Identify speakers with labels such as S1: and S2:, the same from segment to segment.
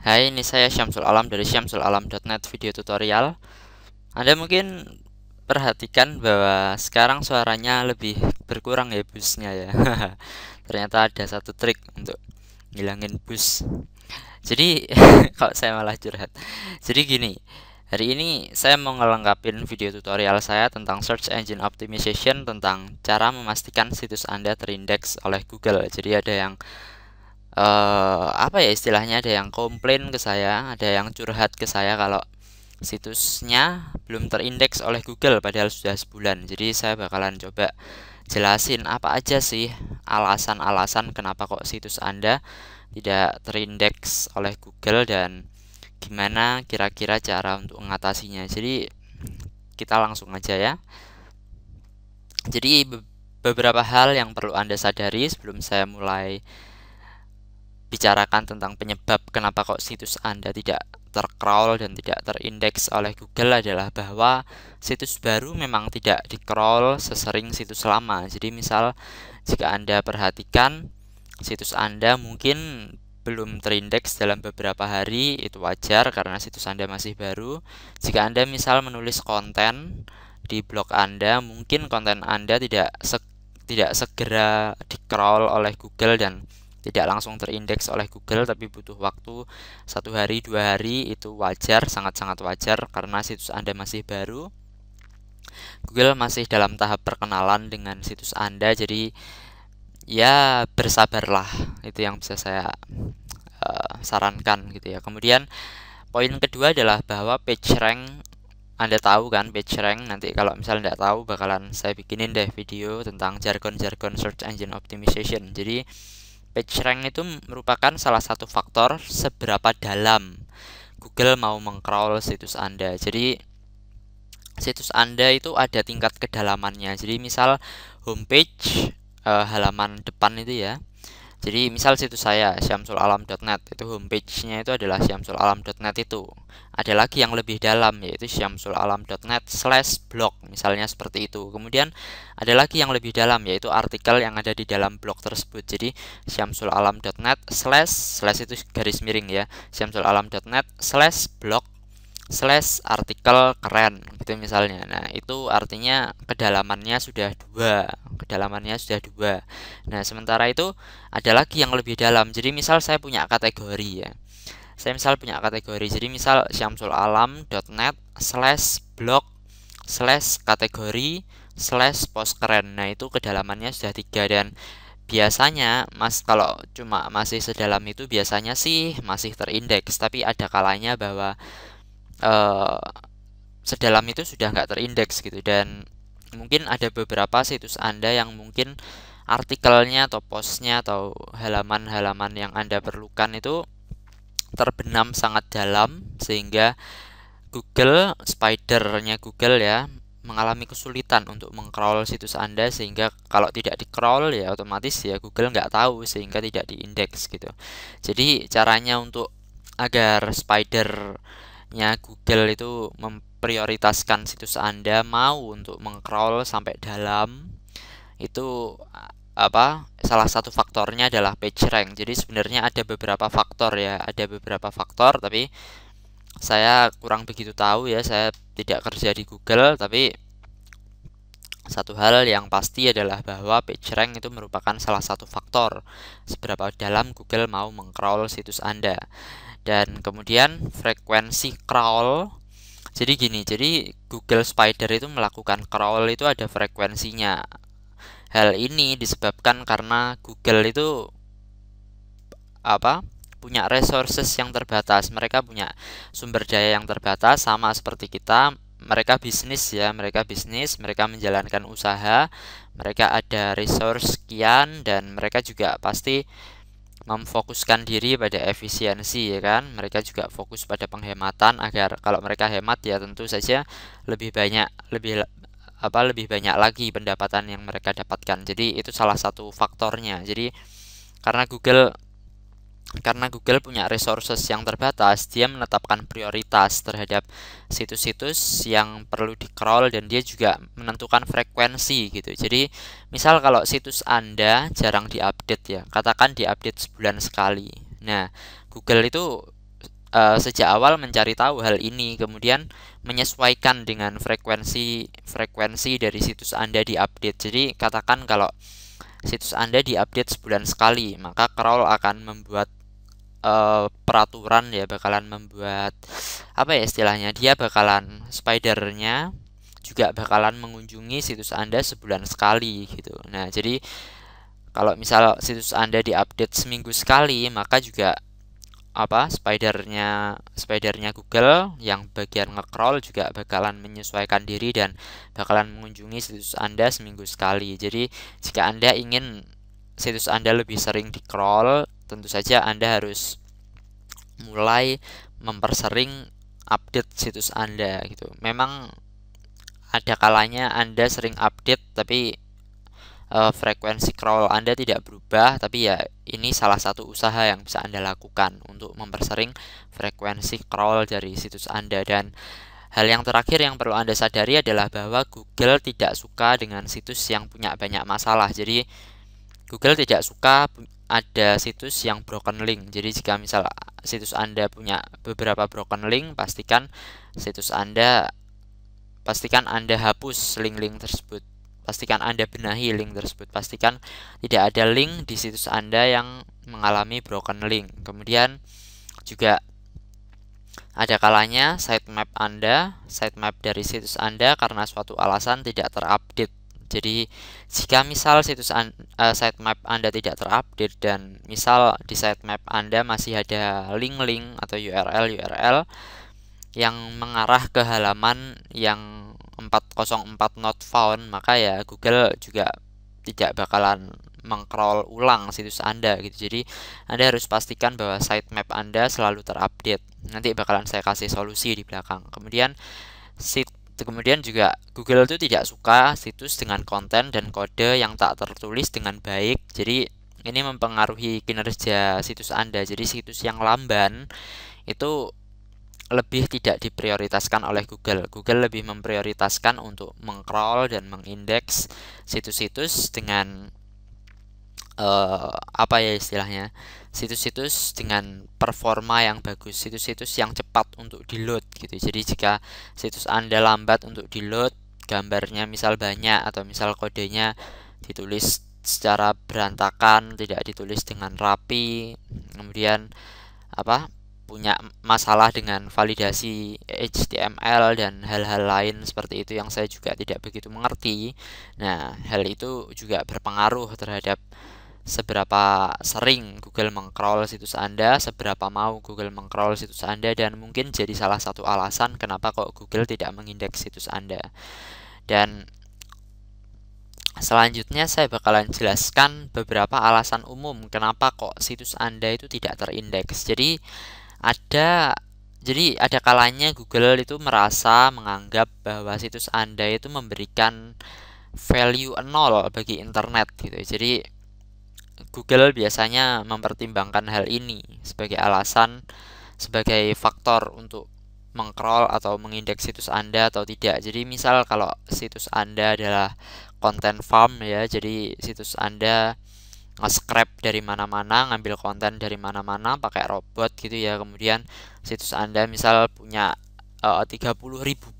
S1: Hai, ini saya Syamsul Alam dari syamsulalam.net video tutorial. Anda mungkin perhatikan bahwa sekarang suaranya lebih berkurang ya busnya ya. Ternyata ada satu trik untuk ngilangin bus. Jadi, kalau saya malah curhat. Jadi gini, hari ini saya mau ngelengkapin video tutorial saya tentang search engine optimization tentang cara memastikan situs Anda terindeks oleh Google. Jadi ada yang uh, apa ya istilahnya ada yang komplain ke saya ada yang curhat ke saya kalau situsnya belum terindeks oleh Google padahal sudah sebulan jadi saya bakalan coba jelasin apa aja sih alasan-alasan kenapa kok situs Anda tidak terindeks oleh Google dan gimana kira-kira cara untuk mengatasinya. Jadi kita langsung aja ya. Jadi beberapa hal yang perlu Anda sadari sebelum saya mulai bicarakan tentang penyebab kenapa kok situs Anda tidak tercrawl dan tidak terindeks oleh Google adalah bahwa situs baru memang tidak dicrawl sesering situs lama. Jadi misal jika Anda perhatikan situs Anda mungkin belum terindeks dalam beberapa hari itu wajar karena situs Anda masih baru. Jika Anda misal menulis konten di blog Anda, mungkin konten Anda tidak se tidak segera dikelol oleh Google dan tidak langsung terindeks oleh Google tapi butuh waktu satu hari dua hari itu wajar sangat-sangat wajar karena situs Anda masih baru Google masih dalam tahap perkenalan dengan situs Anda jadi ya bersabarlah itu yang bisa saya uh, sarankan gitu ya kemudian poin kedua adalah bahwa page rank anda tahu kan page rank nanti kalau misalnya tidak tahu bakalan saya bikinin deh video tentang jargon-jargon search engine optimization jadi Page rank itu merupakan salah satu faktor seberapa dalam Google mau mengcrawl situs Anda. Jadi situs Anda itu ada tingkat kedalamannya. Jadi misal homepage eh, halaman depan itu ya jadi misal situs saya syamsulalam.net itu homepage-nya itu adalah syamsulalam.net itu. Ada lagi yang lebih dalam yaitu syamsulalam.net slash blog misalnya seperti itu. Kemudian ada lagi yang lebih dalam yaitu artikel yang ada di dalam blog tersebut. Jadi syamsulalam.net slash slash itu garis miring ya. syamsulalam.net slash blog slash artikel keren gitu misalnya nah itu artinya kedalamannya sudah dua kedalamannya sudah dua nah sementara itu ada lagi yang lebih dalam jadi misal saya punya kategori ya saya misal punya kategori jadi misal syamsulalam.net slash blog slash kategori slash post keren nah itu kedalamannya sudah tiga dan biasanya mas kalau cuma masih sedalam itu biasanya sih masih terindeks tapi ada kalanya bahwa uh, sedalam itu sudah nggak terindeks gitu dan mungkin ada beberapa situs Anda yang mungkin artikelnya atau posnya atau halaman-halaman yang Anda perlukan itu terbenam sangat dalam sehingga Google, spidernya Google ya mengalami kesulitan untuk mengcrawl situs Anda sehingga kalau tidak di crawl ya otomatis ya Google nggak tahu sehingga tidak diindeks gitu. Jadi caranya untuk agar spider Makanya Google itu memprioritaskan situs Anda mau untuk mengcrawl sampai dalam itu apa salah satu faktornya adalah page rank. Jadi sebenarnya ada beberapa faktor ya, ada beberapa faktor tapi saya kurang begitu tahu ya, saya tidak kerja di Google tapi satu hal yang pasti adalah bahwa page rank itu merupakan salah satu faktor seberapa dalam Google mau mengcrawl situs Anda dan kemudian frekuensi crawl jadi gini jadi Google Spider itu melakukan crawl itu ada frekuensinya hal ini disebabkan karena Google itu apa punya resources yang terbatas mereka punya sumber daya yang terbatas sama seperti kita mereka bisnis ya mereka bisnis mereka menjalankan usaha mereka ada resource kian dan mereka juga pasti memfokuskan diri pada efisiensi ya kan mereka juga fokus pada penghematan agar kalau mereka hemat ya tentu saja lebih banyak lebih apa lebih banyak lagi pendapatan yang mereka dapatkan jadi itu salah satu faktornya jadi karena Google karena Google punya resources yang terbatas, dia menetapkan prioritas terhadap situs-situs yang perlu di-crawl dan dia juga menentukan frekuensi gitu. Jadi, misal kalau situs Anda jarang diupdate ya, katakan diupdate sebulan sekali. Nah, Google itu uh, sejak awal mencari tahu hal ini, kemudian menyesuaikan dengan frekuensi frekuensi dari situs Anda diupdate. Jadi, katakan kalau situs Anda diupdate sebulan sekali, maka crawl akan membuat uh, peraturan ya bakalan membuat apa ya istilahnya dia bakalan spidernya juga bakalan mengunjungi situs Anda sebulan sekali gitu. Nah, jadi kalau misal situs Anda diupdate seminggu sekali, maka juga apa spidernya spidernya Google yang bagian ngecrawl juga bakalan menyesuaikan diri dan bakalan mengunjungi situs Anda seminggu sekali. Jadi, jika Anda ingin situs Anda lebih sering di-crawl, tentu saja Anda harus mulai mempersering update situs Anda gitu. Memang ada kalanya Anda sering update tapi uh, frekuensi crawl Anda tidak berubah, tapi ya ini salah satu usaha yang bisa Anda lakukan untuk mempersering frekuensi crawl dari situs Anda dan hal yang terakhir yang perlu Anda sadari adalah bahwa Google tidak suka dengan situs yang punya banyak masalah. Jadi Google tidak suka ada situs yang broken link. Jadi jika misal situs Anda punya beberapa broken link, pastikan situs Anda pastikan Anda hapus link-link tersebut. Pastikan Anda benahi link tersebut. Pastikan tidak ada link di situs Anda yang mengalami broken link. Kemudian juga ada kalanya sitemap Anda, sitemap dari situs Anda karena suatu alasan tidak terupdate jadi jika misal situs an, uh, sitemap Anda tidak terupdate dan misal di sitemap Anda masih ada link-link atau URL-URL yang mengarah ke halaman yang 404 not found, maka ya Google juga tidak bakalan mengcrawl ulang situs Anda gitu. Jadi Anda harus pastikan bahwa sitemap Anda selalu terupdate. Nanti bakalan saya kasih solusi di belakang. Kemudian sit Kemudian juga Google itu tidak suka situs dengan konten dan kode yang tak tertulis dengan baik. Jadi ini mempengaruhi kinerja situs Anda. Jadi situs yang lamban itu lebih tidak diprioritaskan oleh Google. Google lebih memprioritaskan untuk mengcrawl dan mengindeks situs-situs dengan uh, apa ya istilahnya situs-situs dengan performa yang bagus, situs-situs yang cepat untuk di-load gitu. Jadi jika situs Anda lambat untuk di-load, gambarnya misal banyak atau misal kodenya ditulis secara berantakan, tidak ditulis dengan rapi, kemudian apa? punya masalah dengan validasi HTML dan hal-hal lain seperti itu yang saya juga tidak begitu mengerti. Nah, hal itu juga berpengaruh terhadap seberapa sering Google mengcrawl situs Anda, seberapa mau Google mengcrawl situs Anda dan mungkin jadi salah satu alasan kenapa kok Google tidak mengindeks situs Anda. Dan selanjutnya saya bakalan jelaskan beberapa alasan umum kenapa kok situs Anda itu tidak terindeks. Jadi ada jadi ada kalanya Google itu merasa menganggap bahwa situs Anda itu memberikan value nol bagi internet gitu. Jadi Google biasanya mempertimbangkan hal ini sebagai alasan sebagai faktor untuk mengcrawl atau mengindeks situs Anda atau tidak. Jadi misal kalau situs Anda adalah konten farm ya, jadi situs Anda nge scrap dari mana-mana, ngambil konten dari mana-mana pakai robot gitu ya. Kemudian situs Anda misal punya eh, uh, 30.000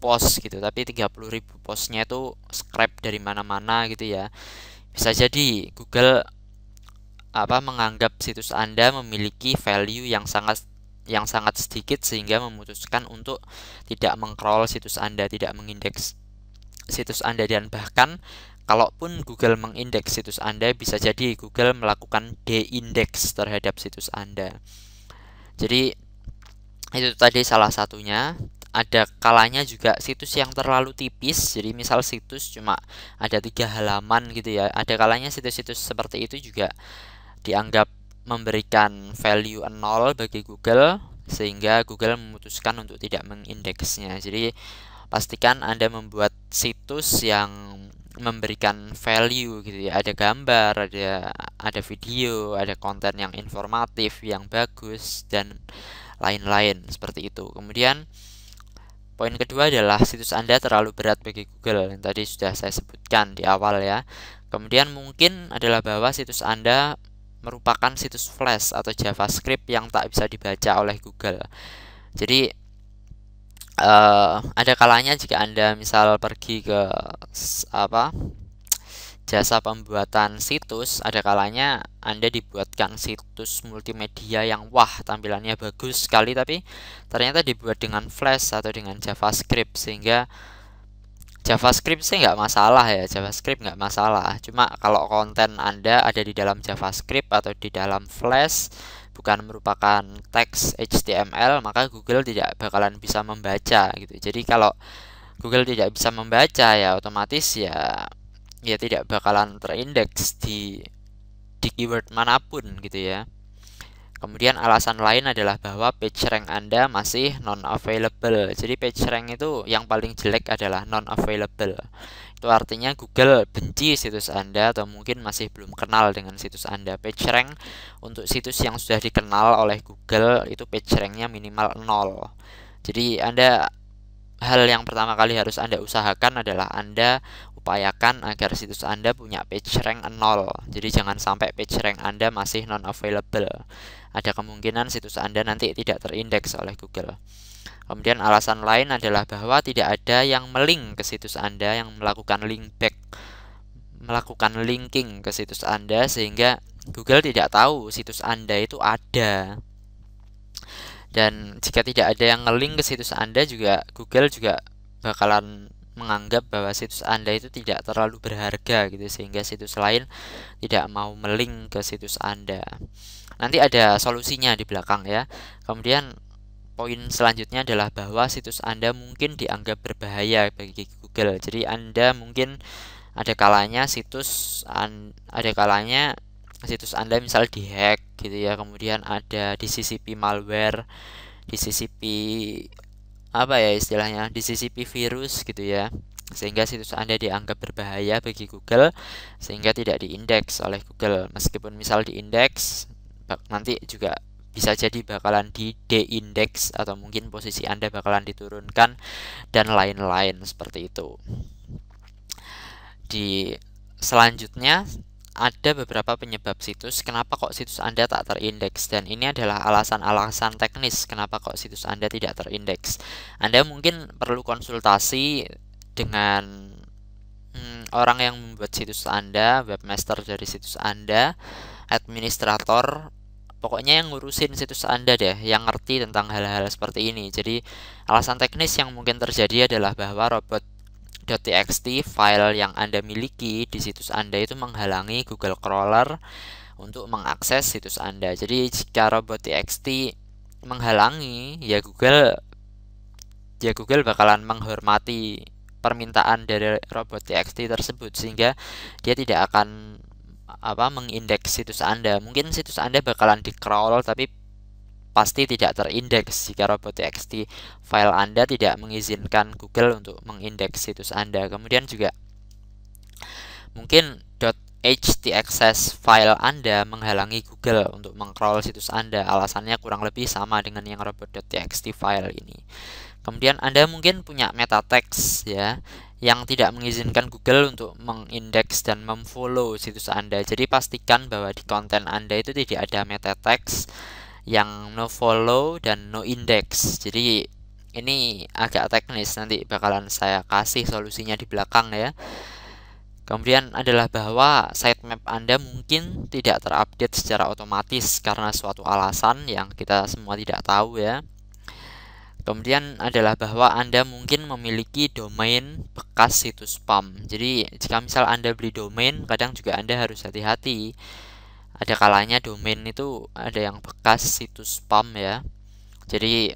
S1: post gitu, tapi 30.000 postnya itu scrap dari mana-mana gitu ya. Bisa jadi Google apa menganggap situs Anda memiliki value yang sangat yang sangat sedikit sehingga memutuskan untuk tidak mengcrawl situs Anda, tidak mengindeks situs Anda dan bahkan kalaupun Google mengindeks situs Anda bisa jadi Google melakukan deindex terhadap situs Anda. Jadi itu tadi salah satunya ada kalanya juga situs yang terlalu tipis jadi misal situs cuma ada tiga halaman gitu ya ada kalanya situs-situs seperti itu juga dianggap memberikan value 0 bagi Google sehingga Google memutuskan untuk tidak mengindeksnya. Jadi pastikan Anda membuat situs yang memberikan value gitu ya. Ada gambar, ada ada video, ada konten yang informatif, yang bagus dan lain-lain seperti itu. Kemudian poin kedua adalah situs Anda terlalu berat bagi Google yang tadi sudah saya sebutkan di awal ya. Kemudian mungkin adalah bahwa situs Anda merupakan situs flash atau JavaScript yang tak bisa dibaca oleh Google. Jadi uh, ada kalanya jika Anda misal pergi ke apa jasa pembuatan situs, ada kalanya Anda dibuatkan situs multimedia yang wah, tampilannya bagus sekali tapi ternyata dibuat dengan flash atau dengan JavaScript sehingga JavaScript sih nggak masalah ya, JavaScript nggak masalah. Cuma kalau konten Anda ada di dalam JavaScript atau di dalam Flash, bukan merupakan teks HTML, maka Google tidak bakalan bisa membaca gitu. Jadi kalau Google tidak bisa membaca ya otomatis ya ya tidak bakalan terindeks di di keyword manapun gitu ya. Kemudian alasan lain adalah bahwa page rank Anda masih non available. Jadi page rank itu yang paling jelek adalah non available. Itu artinya Google benci situs Anda atau mungkin masih belum kenal dengan situs Anda. Page rank untuk situs yang sudah dikenal oleh Google itu page ranknya minimal 0. Jadi Anda hal yang pertama kali harus Anda usahakan adalah Anda upayakan agar situs Anda punya page rank 0. Jadi jangan sampai page rank Anda masih non available. Ada kemungkinan situs Anda nanti tidak terindeks oleh Google. Kemudian alasan lain adalah bahwa tidak ada yang melink ke situs Anda yang melakukan link back melakukan linking ke situs Anda sehingga Google tidak tahu situs Anda itu ada. Dan jika tidak ada yang ngelink ke situs Anda juga Google juga bakalan menganggap bahwa situs Anda itu tidak terlalu berharga gitu sehingga situs lain tidak mau melink ke situs Anda. Nanti ada solusinya di belakang ya. Kemudian poin selanjutnya adalah bahwa situs Anda mungkin dianggap berbahaya bagi Google. Jadi Anda mungkin ada kalanya situs an, ada kalanya situs Anda misal dihack gitu ya. Kemudian ada di CCP malware, di CCP apa ya istilahnya disisipi virus gitu ya sehingga situs Anda dianggap berbahaya bagi Google sehingga tidak diindeks oleh Google meskipun misal diindeks nanti juga bisa jadi bakalan di deindex atau mungkin posisi Anda bakalan diturunkan dan lain-lain seperti itu. Di selanjutnya ada beberapa penyebab situs kenapa kok situs Anda tak terindeks dan ini adalah alasan-alasan teknis kenapa kok situs Anda tidak terindeks. Anda mungkin perlu konsultasi dengan hmm, orang yang membuat situs Anda, webmaster dari situs Anda, administrator, pokoknya yang ngurusin situs Anda deh, yang ngerti tentang hal-hal seperti ini. Jadi, alasan teknis yang mungkin terjadi adalah bahwa robot .txt file yang Anda miliki di situs Anda itu menghalangi Google crawler untuk mengakses situs Anda. Jadi jika txt menghalangi, ya Google ya Google bakalan menghormati permintaan dari robot txt tersebut sehingga dia tidak akan apa mengindeks situs Anda. Mungkin situs Anda bakalan di crawl tapi pasti tidak terindeks jika txt file Anda tidak mengizinkan Google untuk mengindeks situs Anda. Kemudian juga mungkin .htaccess file Anda menghalangi Google untuk mengcrawl situs Anda. Alasannya kurang lebih sama dengan yang robot.txt file ini. Kemudian Anda mungkin punya meta text ya yang tidak mengizinkan Google untuk mengindeks dan memfollow situs Anda. Jadi pastikan bahwa di konten Anda itu tidak ada meta text yang no follow dan no index jadi ini agak teknis nanti bakalan saya kasih solusinya di belakang ya kemudian adalah bahwa sitemap Anda mungkin tidak terupdate secara otomatis karena suatu alasan yang kita semua tidak tahu ya Kemudian adalah bahwa Anda mungkin memiliki domain bekas situs spam. Jadi, jika misal Anda beli domain, kadang juga Anda harus hati-hati ada kalanya domain itu ada yang bekas situs spam ya jadi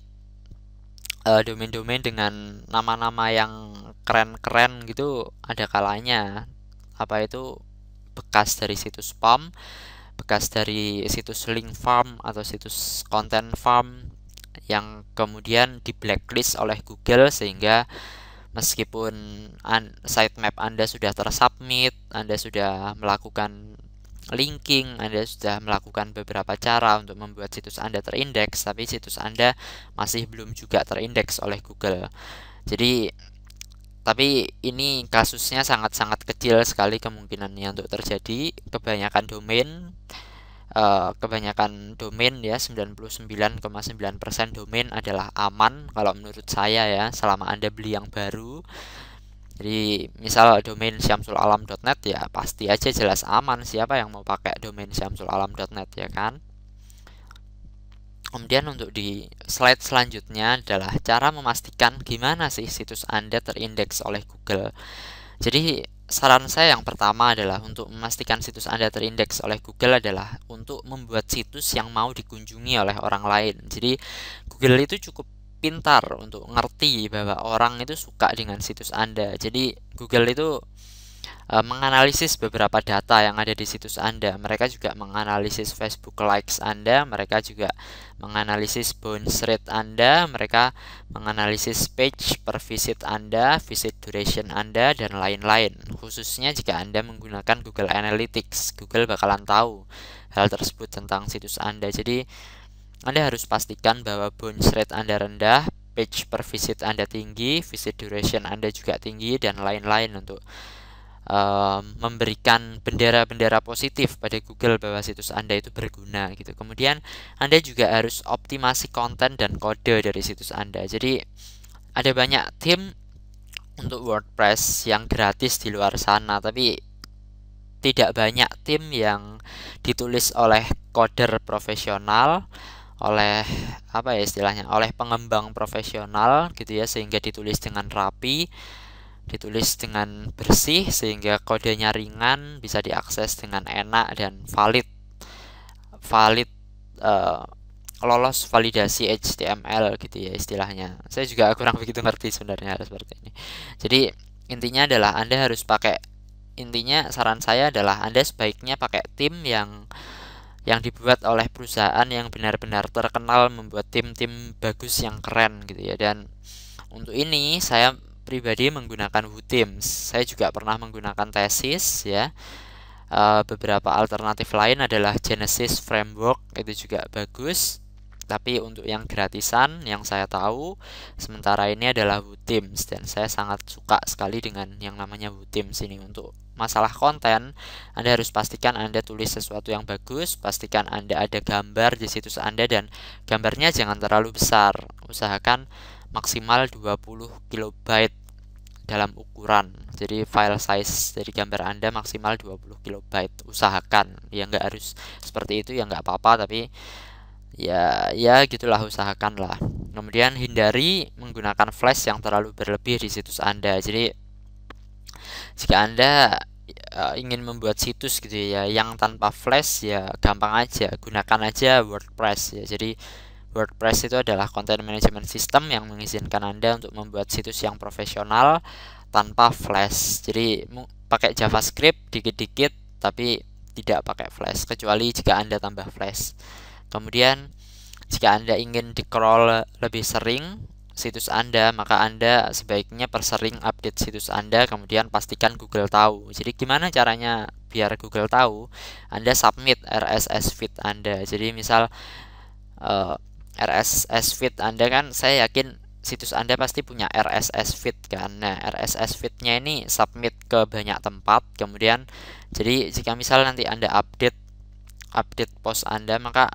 S1: eh, domain-domain uh, dengan nama-nama yang keren-keren gitu ada kalanya apa itu bekas dari situs spam bekas dari situs link farm atau situs konten farm yang kemudian di blacklist oleh Google sehingga meskipun sitemap Anda sudah tersubmit, Anda sudah melakukan linking, Anda sudah melakukan beberapa cara untuk membuat situs Anda terindeks, tapi situs Anda masih belum juga terindeks oleh Google. Jadi, tapi ini kasusnya sangat-sangat kecil sekali kemungkinannya untuk terjadi. Kebanyakan domain eh, kebanyakan domain ya 99,9% domain adalah aman kalau menurut saya ya selama Anda beli yang baru jadi misal domain syamsulalam.net ya pasti aja jelas aman siapa yang mau pakai domain syamsulalam.net ya kan Kemudian untuk di slide selanjutnya adalah cara memastikan gimana sih situs Anda terindeks oleh Google. Jadi saran saya yang pertama adalah untuk memastikan situs Anda terindeks oleh Google adalah untuk membuat situs yang mau dikunjungi oleh orang lain. Jadi Google itu cukup pintar untuk ngerti bahwa orang itu suka dengan situs Anda. Jadi Google itu e, menganalisis beberapa data yang ada di situs Anda. Mereka juga menganalisis Facebook likes Anda, mereka juga menganalisis bounce rate Anda, mereka menganalisis page per visit Anda, visit duration Anda dan lain-lain. Khususnya jika Anda menggunakan Google Analytics, Google bakalan tahu hal tersebut tentang situs Anda. Jadi anda harus pastikan bahwa bounce rate Anda rendah, page per visit Anda tinggi, visit duration Anda juga tinggi, dan lain-lain untuk uh, memberikan bendera-bendera positif pada Google bahwa situs Anda itu berguna gitu. Kemudian Anda juga harus optimasi konten dan kode dari situs Anda. Jadi ada banyak tim untuk WordPress yang gratis di luar sana, tapi tidak banyak tim yang ditulis oleh coder profesional oleh apa ya istilahnya oleh pengembang profesional gitu ya sehingga ditulis dengan rapi ditulis dengan bersih sehingga kodenya ringan bisa diakses dengan enak dan valid valid uh, lolos validasi HTML gitu ya istilahnya saya juga kurang begitu ngerti sebenarnya hal seperti ini jadi intinya adalah anda harus pakai intinya saran saya adalah anda sebaiknya pakai tim yang yang dibuat oleh perusahaan yang benar-benar terkenal membuat tim-tim bagus yang keren gitu ya dan untuk ini saya pribadi menggunakan WooTeams saya juga pernah menggunakan tesis ya eh, beberapa alternatif lain adalah Genesis Framework itu juga bagus tapi untuk yang gratisan yang saya tahu sementara ini adalah Woodteams dan saya sangat suka sekali dengan yang namanya Woodteams ini untuk masalah konten Anda harus pastikan Anda tulis sesuatu yang bagus pastikan Anda ada gambar di situs Anda dan gambarnya jangan terlalu besar usahakan maksimal 20 kilobyte dalam ukuran jadi file size dari gambar anda maksimal 20 kilobyte usahakan ya nggak harus seperti itu ya nggak apa-apa tapi ya ya gitulah usahakan lah kemudian hindari menggunakan flash yang terlalu berlebih di situs anda jadi jika anda uh, ingin membuat situs gitu ya yang tanpa flash ya gampang aja gunakan aja WordPress ya jadi WordPress itu adalah content management system yang mengizinkan anda untuk membuat situs yang profesional tanpa flash jadi pakai JavaScript dikit-dikit tapi tidak pakai flash kecuali jika anda tambah flash Kemudian jika Anda ingin di-crawl lebih sering situs Anda, maka Anda sebaiknya persering update situs Anda, kemudian pastikan Google tahu. Jadi gimana caranya biar Google tahu? Anda submit RSS feed Anda. Jadi misal uh, eh, RSS feed Anda kan saya yakin situs Anda pasti punya RSS feed kan. Nah, RSS feed-nya ini submit ke banyak tempat. Kemudian jadi jika misal nanti Anda update update post Anda, maka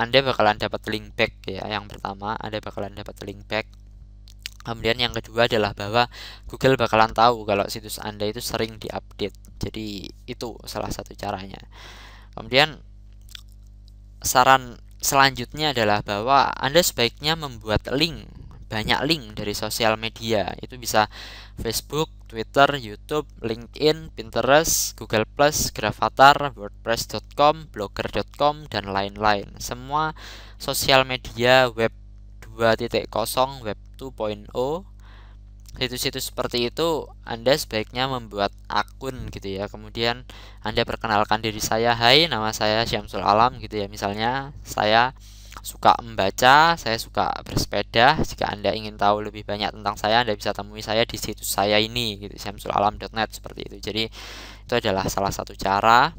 S1: anda bakalan dapat link back ya. Yang pertama, Anda bakalan dapat link back. Kemudian yang kedua adalah bahwa Google bakalan tahu kalau situs Anda itu sering diupdate. Jadi itu salah satu caranya. Kemudian saran selanjutnya adalah bahwa Anda sebaiknya membuat link banyak link dari sosial media itu bisa Facebook, Twitter, YouTube, LinkedIn, Pinterest, Google Plus, Gravatar, WordPress.com, Blogger.com dan lain-lain. Semua sosial media web 2.0, web 2.0 situs-situs seperti itu Anda sebaiknya membuat akun gitu ya kemudian Anda perkenalkan diri saya Hai nama saya Syamsul Alam gitu ya misalnya saya suka membaca, saya suka bersepeda. Jika Anda ingin tahu lebih banyak tentang saya, Anda bisa temui saya di situs saya ini gitu syamsulalam.net seperti itu. Jadi itu adalah salah satu cara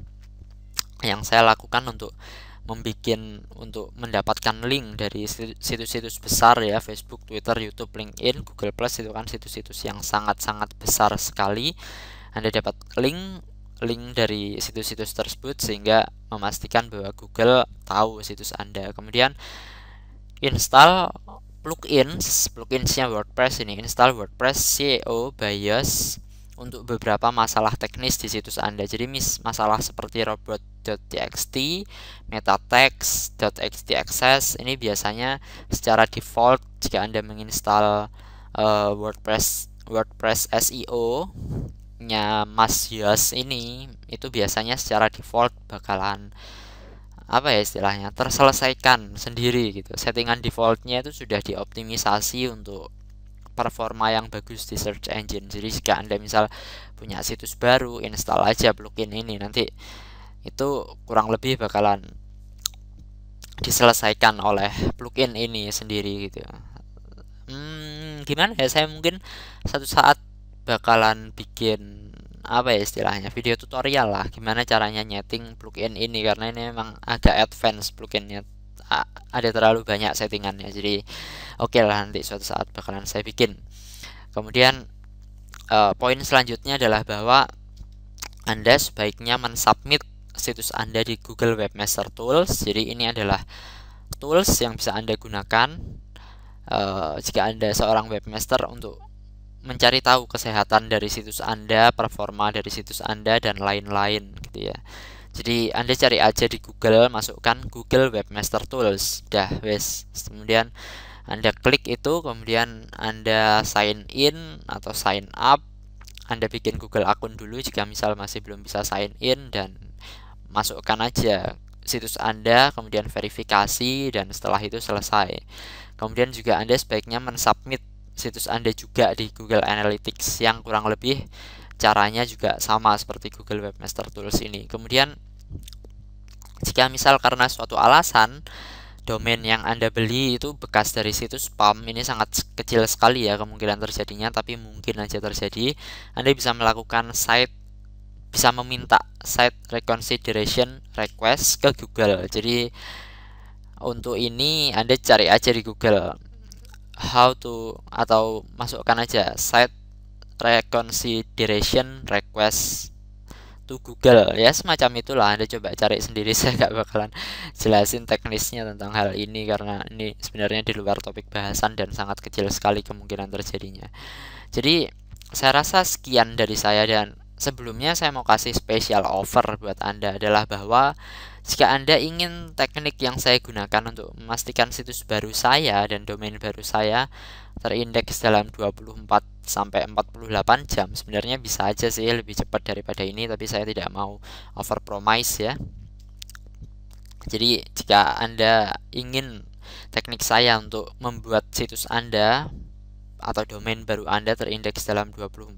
S1: yang saya lakukan untuk membuat untuk mendapatkan link dari situs-situs besar ya Facebook, Twitter, YouTube, LinkedIn, Google Plus itu kan situs-situs yang sangat-sangat besar sekali. Anda dapat link link dari situs-situs tersebut sehingga memastikan bahwa Google tahu situs Anda. Kemudian install plugins, pluginsnya WordPress ini, install WordPress SEO BIOS untuk beberapa masalah teknis di situs Anda. Jadi mis masalah seperti robot.txt, metatext.xtaccess ini biasanya secara default jika Anda menginstal uh, WordPress WordPress SEO nya Mas Yos ini itu biasanya secara default bakalan apa ya istilahnya terselesaikan sendiri gitu settingan defaultnya itu sudah dioptimisasi untuk performa yang bagus di search engine jadi jika anda misal punya situs baru install aja plugin ini nanti itu kurang lebih bakalan diselesaikan oleh plugin ini sendiri gitu hmm, gimana ya saya mungkin satu saat bakalan bikin apa ya istilahnya video tutorial lah gimana caranya nyeting plugin ini karena ini memang agak advance pluginnya ada terlalu banyak settingannya jadi oke okay lah nanti suatu saat bakalan saya bikin kemudian uh, poin selanjutnya adalah bahwa anda sebaiknya mensubmit situs anda di Google Webmaster Tools jadi ini adalah tools yang bisa anda gunakan uh, jika anda seorang webmaster untuk mencari tahu kesehatan dari situs Anda, performa dari situs Anda dan lain-lain gitu ya. Jadi Anda cari aja di Google, masukkan Google Webmaster Tools. Dah, wes. Kemudian Anda klik itu, kemudian Anda sign in atau sign up. Anda bikin Google akun dulu jika misal masih belum bisa sign in dan masukkan aja situs Anda, kemudian verifikasi dan setelah itu selesai. Kemudian juga Anda sebaiknya mensubmit situs Anda juga di Google Analytics yang kurang lebih caranya juga sama seperti Google Webmaster Tools ini. Kemudian jika misal karena suatu alasan domain yang Anda beli itu bekas dari situs spam ini sangat kecil sekali ya kemungkinan terjadinya tapi mungkin aja terjadi Anda bisa melakukan site bisa meminta site reconsideration request ke Google jadi untuk ini Anda cari aja di Google how to atau masukkan aja site reconsideration request to Google ya semacam itulah Anda coba cari sendiri saya nggak bakalan jelasin teknisnya tentang hal ini karena ini sebenarnya di luar topik bahasan dan sangat kecil sekali kemungkinan terjadinya jadi saya rasa sekian dari saya dan sebelumnya saya mau kasih special offer buat Anda adalah bahwa jika Anda ingin teknik yang saya gunakan untuk memastikan situs baru saya dan domain baru saya terindeks dalam 24 sampai 48 jam, sebenarnya bisa aja sih lebih cepat daripada ini, tapi saya tidak mau overpromise ya. Jadi, jika Anda ingin teknik saya untuk membuat situs Anda atau domain baru Anda terindeks dalam 24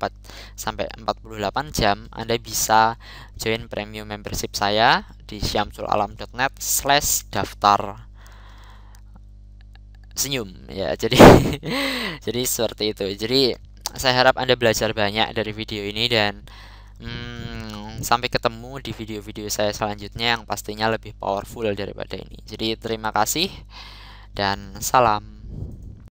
S1: sampai 48 jam, Anda bisa join premium membership saya di syamsulalam.net slash daftar senyum ya jadi jadi seperti itu jadi saya harap anda belajar banyak dari video ini dan hmm, sampai ketemu di video-video saya selanjutnya yang pastinya lebih powerful daripada ini jadi terima kasih dan salam